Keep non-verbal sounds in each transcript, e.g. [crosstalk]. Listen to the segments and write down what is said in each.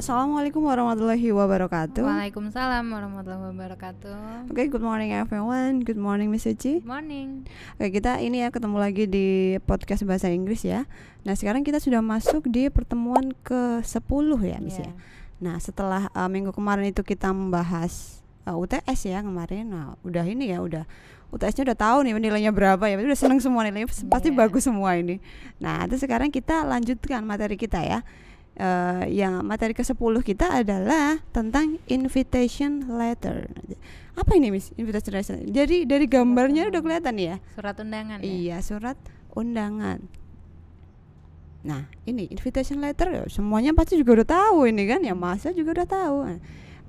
Assalamualaikum warahmatullahi wabarakatuh. Waalaikumsalam warahmatullahi wabarakatuh. Oke, okay, good morning everyone. Good morning Miss Uci. Good morning. Oke, okay, kita ini ya ketemu lagi di podcast bahasa Inggris ya. Nah, sekarang kita sudah masuk di pertemuan ke-10 ya, Miss yeah. ya. Iya. Nah, setelah uh, minggu kemarin itu kita membahas uh, eh, UTS ya kemarin. Nah, udah ini ya, udah UTS-nya udah tahu nih nilainya berapa ya. Udah seneng semua nilainya, pasti yeah. bagus semua ini. Nah, itu sekarang kita lanjutkan materi kita ya uh, eh, yang materi ke-10 kita adalah tentang invitation letter. Apa ini Miss invitation letter? Jadi dari gambarnya udah kelihatan ya? Surat undangan. Ya? Iya, ya? surat undangan. Nah, ini invitation letter semuanya pasti juga udah tahu ini kan ya masa juga udah tahu.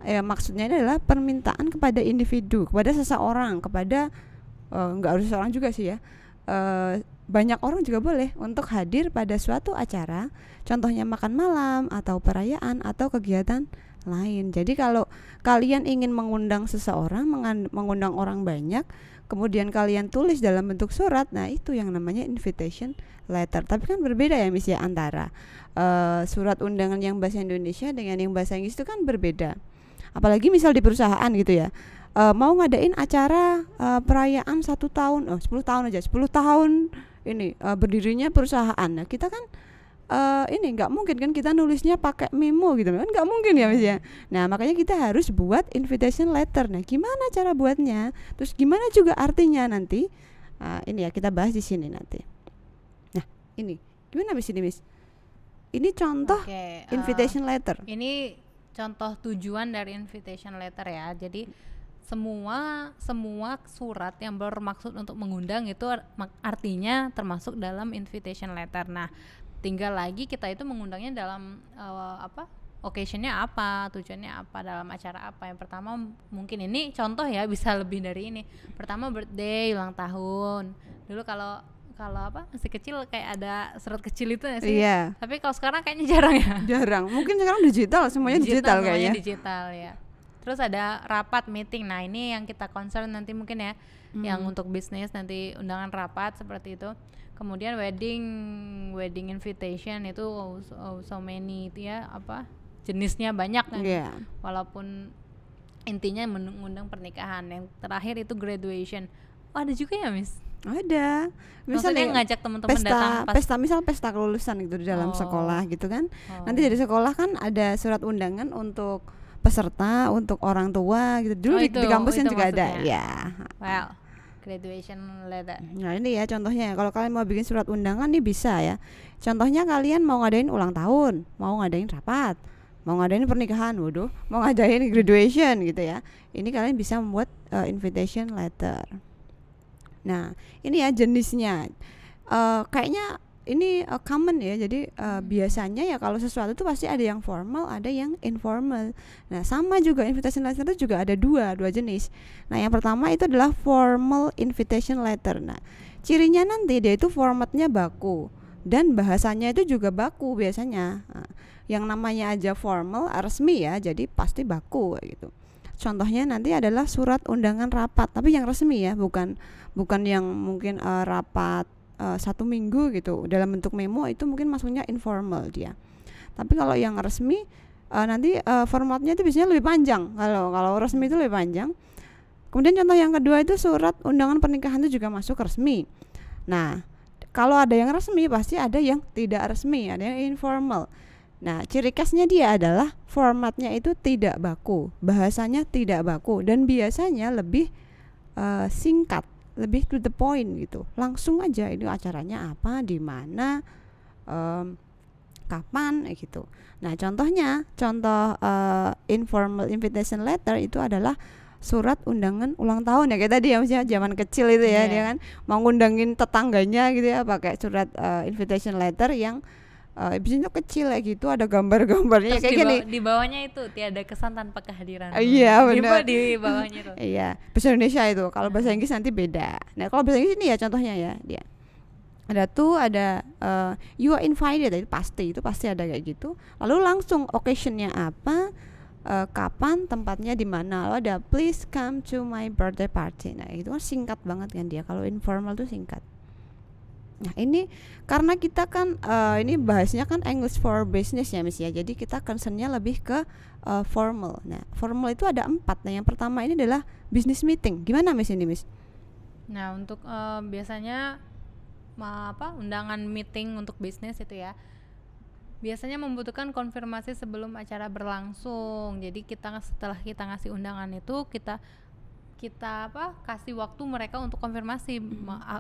Ya, maksudnya adalah permintaan kepada individu, kepada seseorang, kepada eh, nggak uh, harus seorang juga sih ya. Uh, banyak orang juga boleh untuk hadir pada suatu acara, contohnya makan malam atau perayaan atau kegiatan lain. Jadi kalau kalian ingin mengundang seseorang, mengundang orang banyak, kemudian kalian tulis dalam bentuk surat, nah itu yang namanya invitation letter. Tapi kan berbeda ya misi ya, antara uh, surat undangan yang bahasa Indonesia dengan yang bahasa Inggris itu kan berbeda. Apalagi misal di perusahaan gitu ya uh, mau ngadain acara uh, perayaan satu tahun, oh 10 tahun aja, 10 tahun ini uh, berdirinya perusahaan. Nah, kita kan uh, ini nggak mungkin kan kita nulisnya pakai memo gitu kan nggak mungkin ya misalnya. nah makanya kita harus buat invitation letter nah gimana cara buatnya terus gimana juga artinya nanti uh, ini ya kita bahas di sini nanti nah ini gimana mas ini mis? ini contoh okay, uh, invitation letter ini contoh tujuan dari invitation letter ya jadi semua semua surat yang bermaksud untuk mengundang itu artinya termasuk dalam invitation letter. Nah, tinggal lagi kita itu mengundangnya dalam uh, apa? occasionnya apa, tujuannya apa, dalam acara apa. Yang pertama mungkin ini contoh ya bisa lebih dari ini. Pertama birthday, ulang tahun. Dulu kalau kalau apa masih kecil kayak ada surat kecil itu ya sih. Iya. Tapi kalau sekarang kayaknya jarang ya. Jarang. Mungkin sekarang digital semuanya digital, digital semuanya kayaknya. Digital ya. Terus ada rapat meeting. Nah, ini yang kita concern nanti mungkin ya hmm. yang untuk bisnis nanti undangan rapat seperti itu. Kemudian wedding wedding invitation itu oh, oh, so many itu ya apa? jenisnya banyak kan. Yeah. Walaupun intinya mengundang pernikahan. Yang terakhir itu graduation. Oh, ada juga ya, Miss? ada misalnya ngajak teman-teman datang pas pesta misal pesta kelulusan gitu di dalam oh. sekolah gitu kan oh. nanti dari sekolah kan ada surat undangan untuk peserta untuk orang tua gitu dulu oh, di, itu, di kampus oh, juga maksudnya. ada ya Well, graduation letter nah ini ya contohnya kalau kalian mau bikin surat undangan nih bisa ya contohnya kalian mau ngadain ulang tahun mau ngadain rapat mau ngadain pernikahan waduh mau ngadain graduation gitu ya ini kalian bisa membuat uh, invitation letter nah ini ya jenisnya uh, kayaknya ini uh, common ya. Jadi uh, hmm. biasanya ya kalau sesuatu itu pasti ada yang formal, ada yang informal. Nah, sama juga invitation letter itu juga ada dua, dua jenis. Nah, yang pertama itu adalah formal invitation letter. Nah, cirinya nanti dia itu formatnya baku dan bahasanya itu juga baku biasanya. Nah, yang namanya aja formal ah, resmi ya, jadi pasti baku gitu. Contohnya nanti adalah surat undangan rapat, tapi yang resmi ya, bukan bukan yang mungkin uh, rapat uh, satu minggu gitu dalam bentuk memo itu mungkin masuknya informal dia tapi kalau yang resmi uh, nanti uh, formatnya itu biasanya lebih panjang kalau kalau resmi itu lebih panjang kemudian contoh yang kedua itu surat undangan pernikahan itu juga masuk resmi nah kalau ada yang resmi pasti ada yang tidak resmi ada yang informal Nah, ciri khasnya dia adalah formatnya itu tidak baku, bahasanya tidak baku, dan biasanya lebih uh, singkat lebih to the point gitu langsung aja ini acaranya apa di mana um, kapan gitu nah contohnya contoh uh, informal invitation letter itu adalah surat undangan ulang tahun ya kita tadi ya maksudnya zaman kecil itu ya yeah. dia kan mau tetangganya gitu ya pakai surat uh, invitation letter yang uh, eh, abis itu kecil ya gitu ada gambar-gambarnya kayak di gini di bawahnya itu tiada kesan tanpa kehadiran eh, iya uh, iya benar di bawahnya itu [laughs] iya bahasa Indonesia itu kalau bahasa Inggris nanti beda nah kalau bahasa Inggris ini ya contohnya ya dia ada tuh ada uh, you are invited itu pasti itu pasti ada kayak gitu lalu langsung occasionnya apa uh, kapan tempatnya di mana lalu ada please come to my birthday party nah itu kan singkat banget kan dia kalau informal tuh singkat Nah, ini karena kita kan uh, ini bahasnya kan English for business ya Miss ya. Jadi kita concernnya lebih ke uh, formal. Nah, formal itu ada empat. Nah, yang pertama ini adalah business meeting. Gimana Miss ini Miss? Nah, untuk uh, biasanya apa undangan meeting untuk bisnis itu ya biasanya membutuhkan konfirmasi sebelum acara berlangsung. Jadi kita setelah kita ngasih undangan itu kita kita apa kasih waktu mereka untuk konfirmasi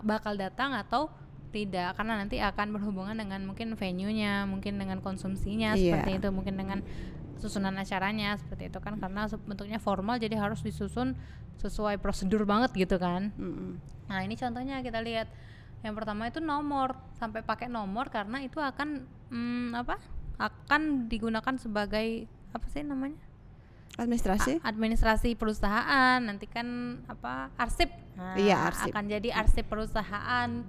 bakal datang atau tidak karena nanti akan berhubungan dengan mungkin venue-nya, mungkin dengan konsumsinya yeah. seperti itu, mungkin dengan susunan acaranya seperti itu kan karena bentuknya formal jadi harus disusun sesuai prosedur banget gitu kan. Mm -hmm. Nah, ini contohnya kita lihat yang pertama itu nomor sampai pakai nomor karena itu akan hmm, apa? akan digunakan sebagai apa sih namanya? administrasi A administrasi perusahaan nanti kan apa arsip nah, iya arsip akan jadi arsip perusahaan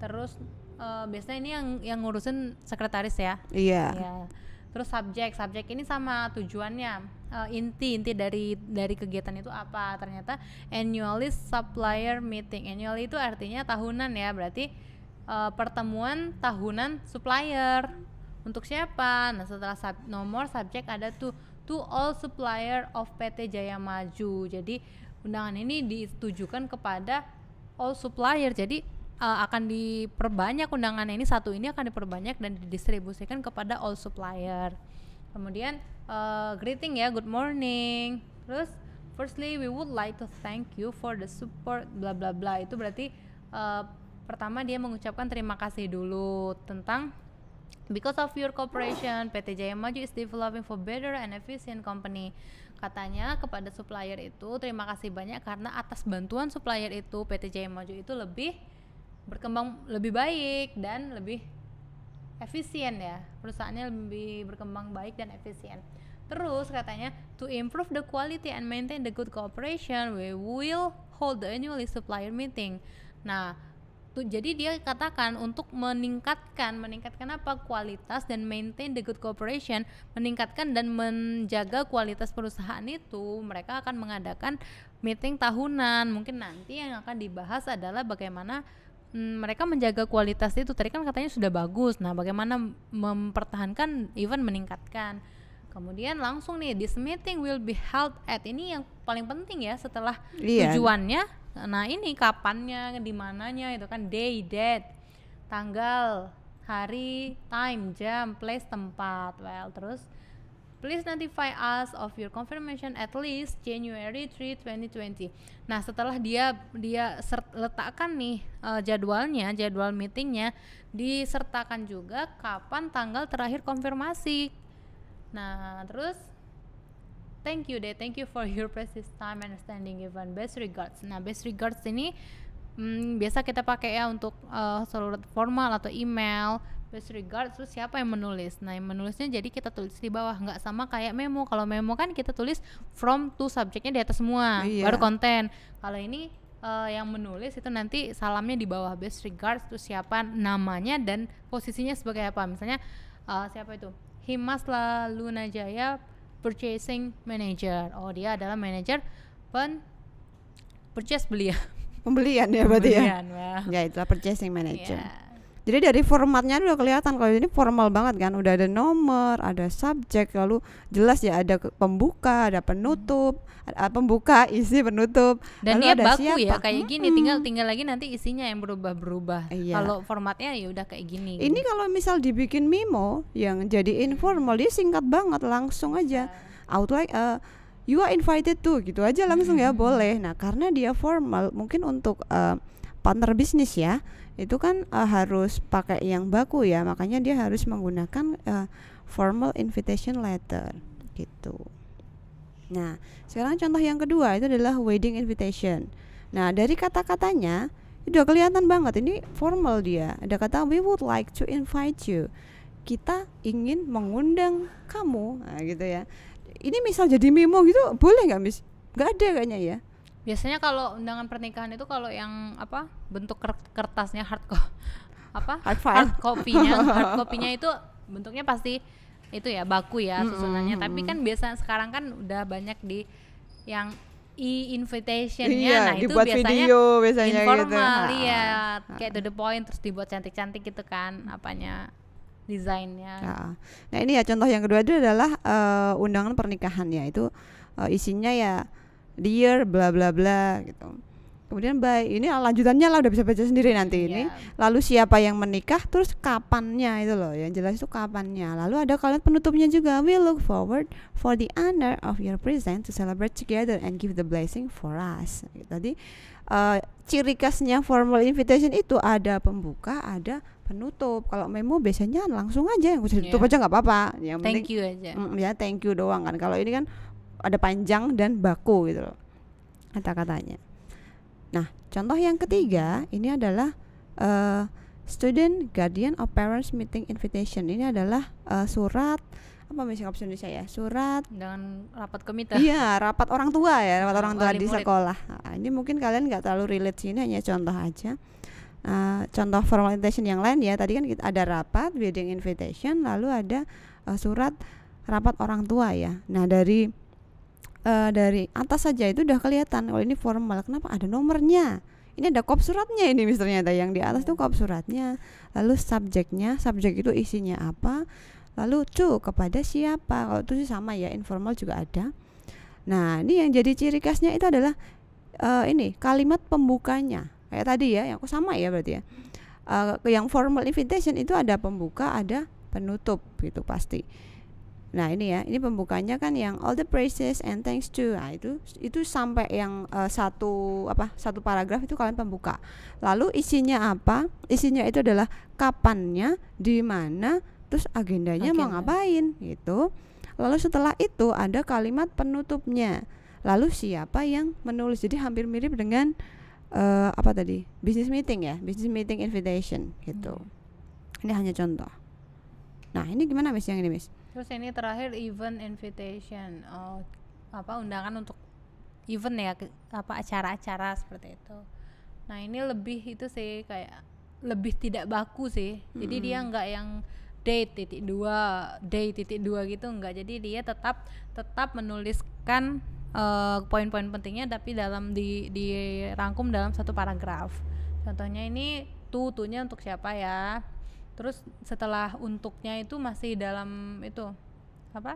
terus uh, biasanya ini yang yang ngurusin sekretaris ya iya yeah. yeah. terus subjek subjek ini sama tujuannya uh, inti inti dari dari kegiatan itu apa ternyata annually supplier meeting annually itu artinya tahunan ya berarti uh, pertemuan tahunan supplier untuk siapa nah setelah sub, nomor subjek ada tuh to all supplier of PT Jaya Maju jadi undangan ini ditujukan kepada all supplier jadi uh, akan diperbanyak undangan ini satu ini akan diperbanyak dan didistribusikan kepada all supplier. Kemudian uh, greeting ya, good morning. Terus firstly we would like to thank you for the support bla bla bla. Itu berarti uh, pertama dia mengucapkan terima kasih dulu tentang Because of your cooperation, PT Jaya Maju is developing for better and efficient company. Katanya kepada supplier itu, terima kasih banyak karena atas bantuan supplier itu PT Jaya Maju itu lebih berkembang lebih baik dan lebih efisien ya perusahaannya lebih berkembang baik dan efisien terus katanya to improve the quality and maintain the good cooperation we will hold the annually supplier meeting nah tuh jadi dia katakan untuk meningkatkan meningkatkan apa kualitas dan maintain the good cooperation meningkatkan dan menjaga kualitas perusahaan itu mereka akan mengadakan meeting tahunan mungkin nanti yang akan dibahas adalah bagaimana hmm, mereka menjaga kualitas itu tadi kan katanya sudah bagus nah bagaimana mempertahankan even meningkatkan kemudian langsung nih this meeting will be held at ini yang paling penting ya setelah yeah. tujuannya nah ini kapannya di mananya, itu kan day date tanggal hari time jam place tempat well terus Please notify us of your confirmation at least January 3, 2020. Nah, setelah dia dia letakkan nih uh, jadwalnya, jadwal meetingnya, disertakan juga kapan tanggal terakhir konfirmasi. Nah, terus thank you deh, thank you for your precious time and understanding even Best regards. Nah, best regards ini hmm, biasa kita pakai ya untuk uh, eh, seluruh formal atau email Best regard terus siapa yang menulis nah yang menulisnya jadi kita tulis di bawah nggak sama kayak memo kalau memo kan kita tulis from to subjeknya di atas semua iya. baru konten kalau ini uh, yang menulis itu nanti salamnya di bawah best regards terus siapa namanya dan posisinya sebagai apa misalnya uh, siapa itu Himas Luna Jaya purchasing manager oh dia adalah manager pen purchase beli ya pembelian ya berarti ya? pembelian, ya ya itulah purchasing manager yeah jadi dari formatnya udah kelihatan kalau ini formal banget kan udah ada nomor ada subjek lalu jelas ya ada pembuka ada penutup ada hmm. pembuka isi penutup dan lalu dia ada baku ya, siapa. ya kayak gini tinggal hmm. tinggal lagi nanti isinya yang berubah berubah iya. kalau formatnya ya udah kayak gini ini kalau misal dibikin memo yang jadi informal hmm. dia singkat banget langsung iya. aja yeah. outline uh, you are invited to gitu aja langsung ya boleh nah karena dia formal mungkin untuk uh, partner bisnis ya itu kan uh, harus pakai yang baku ya makanya dia harus menggunakan uh, formal invitation letter gitu nah sekarang contoh yang kedua itu adalah wedding invitation nah dari kata-katanya itu kelihatan banget ini formal dia ada kata we would like to invite you kita ingin mengundang kamu nah, gitu ya ini misal jadi memo gitu boleh nggak mis nggak ada kayaknya ya biasanya kalau undangan pernikahan itu kalau yang apa bentuk kertasnya hard co [laughs] apa hard, hard copy-nya [laughs] hard copy-nya itu bentuknya pasti itu ya baku ya susunannya mm -hmm. tapi kan biasa sekarang kan udah banyak di yang e-invitationnya iya, nah itu biasanya video biasanya gitu. informal gitu. ah. kayak to the point terus dibuat cantik-cantik gitu kan apanya desainnya nah, nah ini ya contoh yang kedua itu adalah uh, undangan pernikahan ya itu uh, isinya ya Dear, bla bla bla gitu kemudian by ini lanjutannya lah udah bisa baca sendiri nanti yeah. ini iya. lalu siapa yang menikah terus kapannya itu loh yang jelas itu kapannya lalu ada kalian penutupnya juga we look forward for the honor of your present to celebrate together and give the blessing for us tadi uh, eh, ciri khasnya formal invitation itu ada pembuka ada penutup kalau memo biasanya langsung aja yang usah ditutup yeah. aja nggak apa-apa thank penting, you aja mm, ya thank you doang kan kalau ini kan ada panjang dan baku gitu loh kata-katanya. Nah, contoh yang ketiga ini adalah uh, student guardian or parents meeting invitation. Ini adalah uh, surat apa misalnya opsi Indonesia ya? Surat dengan rapat komite. Iya, rapat orang tua ya, rapat orang tua di sekolah. Nah, ini mungkin kalian nggak terlalu relate sini hanya contoh aja. Uh, contoh formal invitation yang lain ya tadi kan kita ada rapat wedding invitation lalu ada uh, surat rapat orang tua ya nah dari uh, dari atas saja itu udah kelihatan kalau ini formal kenapa ada nomornya ini ada kop suratnya ini misalnya ada yang di atas iya. tuh kop suratnya lalu subjeknya subjek itu isinya apa lalu tuh kepada siapa kalau itu sih sama ya informal juga ada nah ini yang jadi ciri khasnya itu adalah uh, ini kalimat pembukanya kayak tadi ya yang aku sama ya berarti ya uh, yang formal invitation itu ada pembuka ada penutup gitu pasti Nah ini ya, ini pembukanya kan yang all the praises and thanks to. Nah, itu itu sampai yang uh, satu apa satu paragraf itu kalian pembuka. Lalu isinya apa? Isinya itu adalah kapannya, di mana, terus agendanya okay. mau ngapain gitu. Lalu setelah itu ada kalimat penutupnya. Lalu siapa yang menulis? Jadi hampir mirip dengan uh, apa tadi? Business meeting ya, business meeting invitation gitu. Hmm. Ini hanya contoh. Nah, ini gimana Miss yang ini Miss? Terus ini terakhir event invitation. Oh, apa undangan untuk event ya apa acara-acara seperti itu. Nah, ini lebih itu sih kayak lebih tidak baku sih. hmm Jadi dia nggak yang day titik dua day titik dua gitu enggak jadi dia tetap tetap menuliskan uh, poin-poin pentingnya tapi dalam di dirangkum dalam satu paragraf contohnya ini tutunya untuk siapa ya terus setelah untuknya itu masih dalam itu apa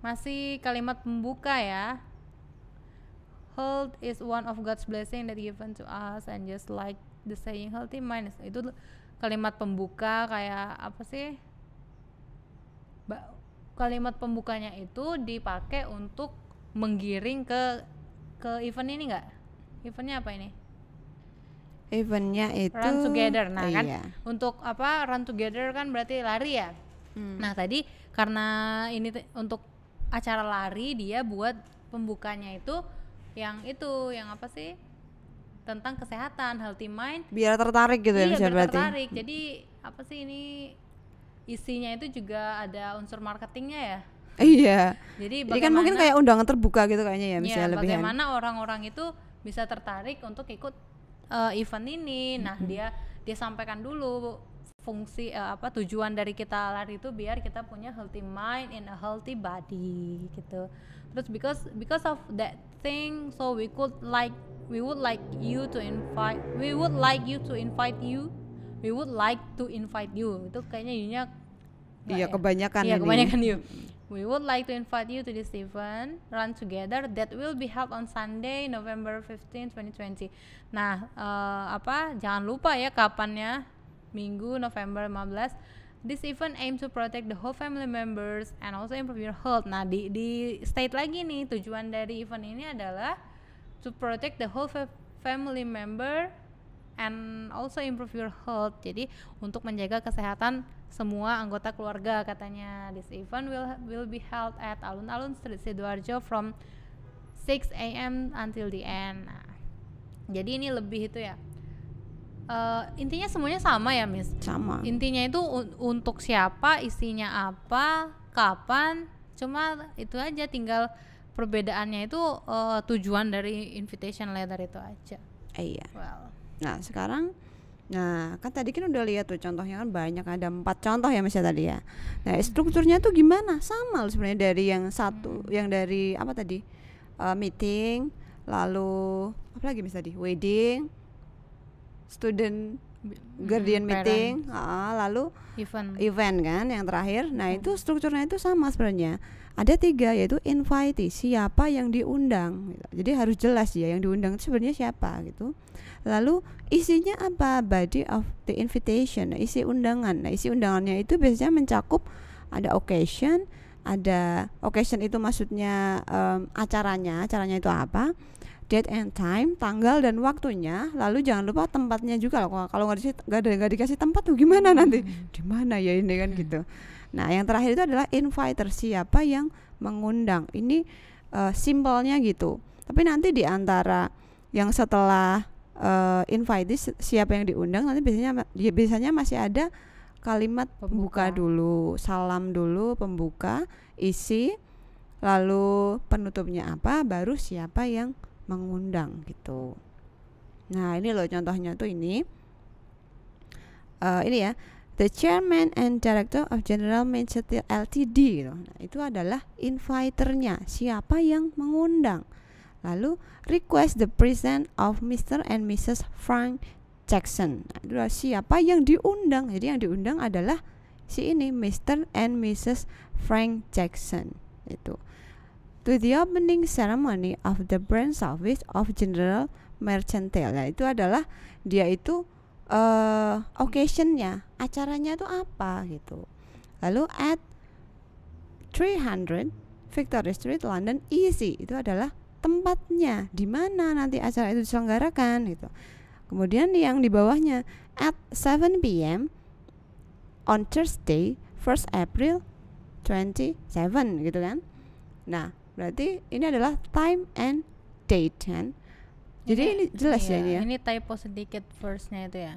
masih kalimat pembuka ya health is one of God's blessing that given to us and just like the saying healthy minus itu kalimat pembuka kayak apa sih ba kalimat pembukanya itu dipakai untuk menggiring ke ke event ini enggak eventnya apa ini eventnya itu run together nah kan iya. kan untuk apa run together kan berarti lari ya hmm. nah tadi karena ini untuk acara lari dia buat pembukanya itu yang itu yang apa sih tentang kesehatan healthy mind biar tertarik gitu ya, iya, ya biar berarti tertarik jadi apa sih ini isinya itu juga ada unsur marketingnya ya iya jadi, jadi kan mungkin kayak undangan terbuka gitu kayaknya ya misalnya iya, lebih bagaimana orang-orang itu bisa tertarik untuk ikut uh, event ini nah mm -hmm. dia dia sampaikan dulu fungsi uh, apa tujuan dari kita lari itu biar kita punya healthy mind and a healthy body gitu terus because because of that thing so we could like we would like you to invite we would like you to invite you we would like to invite you itu kayaknya you nya iya ya? kebanyakan iya kebanyakan you We would like to invite you to this event Run Together that will be held on Sunday, November 15, 2020. Nah, uh, apa? Jangan lupa ya kapannya Minggu November 15. This event aim to protect the whole family members and also improve your health. Nah, di di state lagi nih tujuan dari event ini adalah to protect the whole fa family member and also improve your health. Jadi untuk menjaga kesehatan semua anggota keluarga katanya. This event will will be held at alun-alun Street Sidoarjo from 6 a.m. until the end. Nah, jadi ini lebih itu ya. Uh, intinya semuanya sama ya, Miss. Sama. Intinya itu un untuk siapa, isinya apa, kapan, cuma itu aja tinggal perbedaannya itu uh, tujuan dari invitation letter itu aja. Iya. Well. Nah, sekarang Nah, kan tadi kan udah lihat tuh contohnya kan banyak ada empat contoh ya misalnya tadi ya. Nah, strukturnya tuh gimana? Sama loh sebenarnya dari yang satu, hmm. yang dari apa tadi uh, meeting, lalu apa lagi misalnya tadi wedding, student hmm, guardian hmm, meeting, uh, lalu event, event kan yang terakhir. Nah, hmm. itu strukturnya itu sama sebenarnya ada tiga yaitu invite siapa yang diundang jadi harus jelas ya yang diundang itu sebenarnya siapa gitu lalu isinya apa body of the invitation nah, isi undangan nah isi undangannya itu biasanya mencakup ada occasion ada occasion itu maksudnya um, acaranya acaranya itu apa date and time, tanggal dan waktunya. Lalu jangan lupa tempatnya juga loh. Kalau nggak dikasih tempat tuh gimana nanti? Hmm. Di mana ya ini kan gitu. Nah, yang terakhir itu adalah inviter siapa yang mengundang. Ini uh, eh, simbolnya gitu. Tapi nanti di antara yang setelah uh, eh, invite siapa yang diundang nanti biasanya ya biasanya masih ada kalimat pembuka. pembuka dulu, salam dulu pembuka, isi lalu penutupnya apa, baru siapa yang mengundang gitu. Nah, ini loh contohnya tuh ini. Uh, ini ya the chairman and director of General Manchester Ltd nah, itu adalah inviternya siapa yang mengundang lalu request the present of Mr. and Mrs. Frank Jackson nah, itu adalah siapa yang diundang jadi yang diundang adalah si ini Mr. and Mrs. Frank Jackson itu to the opening ceremony of the branch office of General Merchantel. Nah, itu adalah dia itu uh, occasionnya acaranya itu apa gitu lalu at 300 Victoria Street London easy itu adalah tempatnya di mana nanti acara itu diselenggarakan gitu kemudian yang di bawahnya at 7 p.m on Thursday 1st April 27 gitu kan nah berarti ini adalah time and date kan jadi iya, ini jelas ya iya, ya ini ya. Ini typo sedikit firstnya itu ya.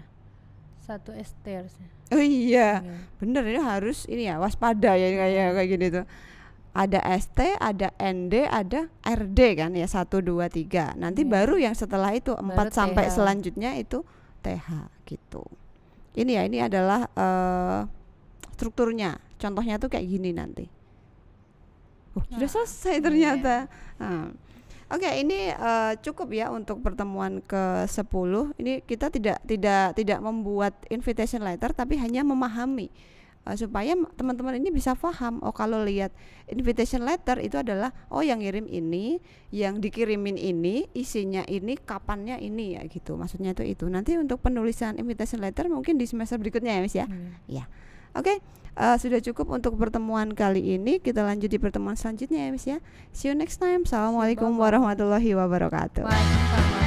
Satu ester. Oh iya. Yeah. Bener ini harus ini ya waspada ya kayak kayak gini tuh. Ada ST, ada ND, ada RD kan ya satu dua tiga. Nanti yeah. baru yang setelah itu empat sampai selanjutnya itu TH gitu. Ini ya ini adalah uh, strukturnya. Contohnya tuh kayak gini nanti. Oh, sudah nah, selesai iya. ternyata. Hmm. Oke, okay, ini uh, cukup ya untuk pertemuan ke-10. Ini kita tidak tidak tidak membuat invitation letter tapi hanya memahami uh, supaya teman-teman ini bisa paham. Oh, kalau lihat invitation letter itu adalah oh yang ngirim ini, yang dikirimin ini, isinya ini, kapannya ini ya gitu. Maksudnya itu itu. Nanti untuk penulisan invitation letter mungkin di semester berikutnya ya, Miss ya. Hmm. Ya. Oke, okay, uh, eh, sudah cukup untuk pertemuan kali ini. Kita lanjut di pertemuan selanjutnya ya, Miss ya. See you next time. Assalamualaikum warahmatullahi wabarakatuh. Waalaikumsalam.